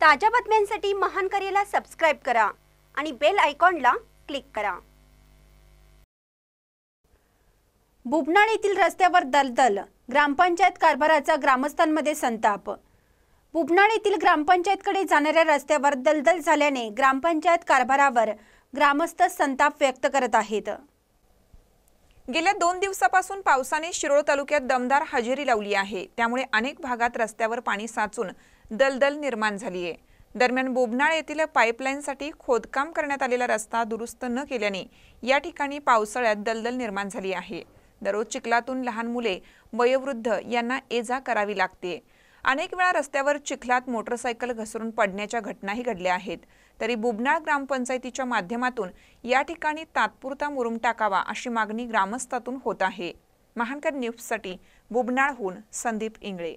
ताज्या बातम्यांसाठी महान करेला सबस्क्राईब करा आणि बेल आयकॉनला क्लिक करा बुबनाळ येथील रस्त्यावर दलदल ग्रामपंचायत कारभाराचा ग्रामस्थांमध्ये संताप बुबनाळ येथील ग्रामपंचायतकडे जाणाऱ्या रस्त्यावर दलदल झाल्याने ग्रामपंचायत कारभारावर ग्रामस्थ संताप व्यक्त करत आहेत गेल्या दोन दिवसापासून पावसाने शिरोळ तालुक्यात दमदार हजेरी लावली आहे त्यामुळे अनेक भागात रस्त्यावर पाणी साचून दलदल निर्माण झाली आहे दरम्यान बोबनाळ येथील पाईपलाईनसाठी खोदकाम करण्यात आलेला रस्ता दुरुस्त न केल्याने या ठिकाणी पावसाळ्यात दलदल निर्माण झाली आहे दररोज चिखलातून लहान मुले वयोवृद्ध यांना ये जा करावी लागते अनेक वेळा रस्त्यावर चिखलात मोटरसायकल घसरून पडण्याच्या घटनाही घडल्या आहेत तरी बुबनाळ ग्रामपंचायतीच्या माध्यमातून या ठिकाणी तात्पुरता मुरुम टाकावा अशी मागणी ग्रामस्थातून होत आहे महानकर न्यूजसाठी बुबनाळहून संदीप इंगळे